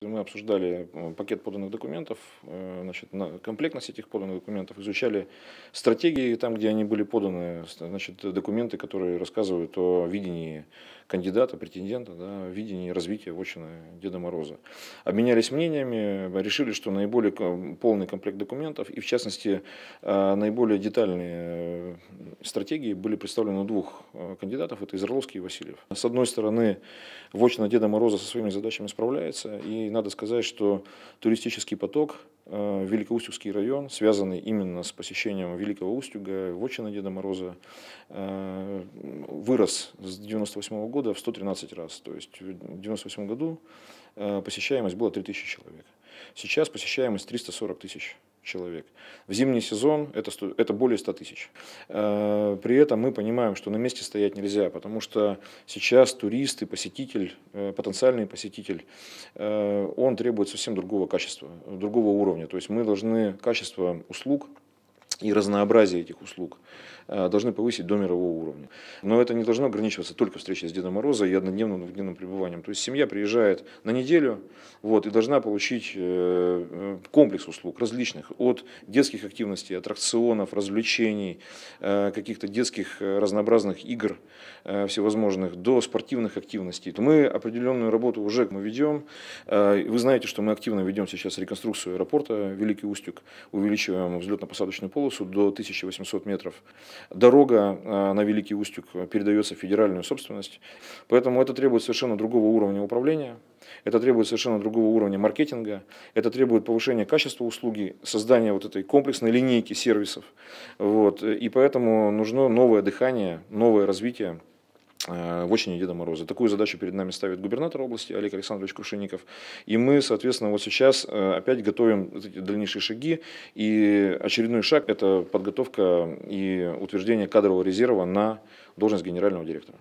Мы обсуждали э, пакет поданных документов, э, значит, на комплектность этих поданных документов, изучали стратегии там, где они были поданы, значит, документы, которые рассказывают о видении кандидата, претендента, да, видении развития вотчины Деда Мороза. Обменялись мнениями, решили, что наиболее полный комплект документов и, в частности, э, наиболее детальные стратегии были представлены у двух кандидатов, это Израловский и Васильев. С одной стороны, Вочина Деда Мороза со своими задачами справляется, и и надо сказать, что туристический поток э, Великоустюгский район, связанный именно с посещением Великого Устюга, вотчина Деда Мороза, э, вырос с 1998 года в 113 раз. То есть в 1998 году э, посещаемость была 3000 человек. Сейчас посещаемость 340 тысяч человек. В зимний сезон это, это более 100 тысяч. Э, при этом мы понимаем, что на месте стоять нельзя, потому что сейчас турист и посетитель, э, потенциальный посетитель, э, он требует совсем другого качества, другого уровня. То есть мы должны качество услуг и разнообразие этих услуг э, должны повысить до мирового уровня. Но это не должно ограничиваться только встречей с Дедом Морозом и однодневным двухдневным пребыванием. То есть семья приезжает на неделю вот, и должна получить э, э, комплекс услуг различных, от детских активностей, аттракционов, развлечений, каких-то детских разнообразных игр всевозможных, до спортивных активностей. То мы определенную работу уже мы ведем. Вы знаете, что мы активно ведем сейчас реконструкцию аэропорта Великий Устюг, увеличиваем взлетно-посадочную полосу, полосу до 1800 метров. Дорога э, на Великий Устюг э, передается в федеральную собственность. Поэтому это требует совершенно другого уровня управления, это требует совершенно другого уровня маркетинга, это требует повышения качества услуги, создания вот этой комплексной линейки сервисов. Вот. И поэтому нужно новое дыхание, новое развитие в осени Деда Мороза. Такую задачу перед нами ставит губернатор области Олег Александрович Крушинников. И мы, соответственно, вот сейчас э, опять готовим дальнейшие шаги. И очередной шаг – это подготовка и утверждение кадрового резерва на должность генерального директора.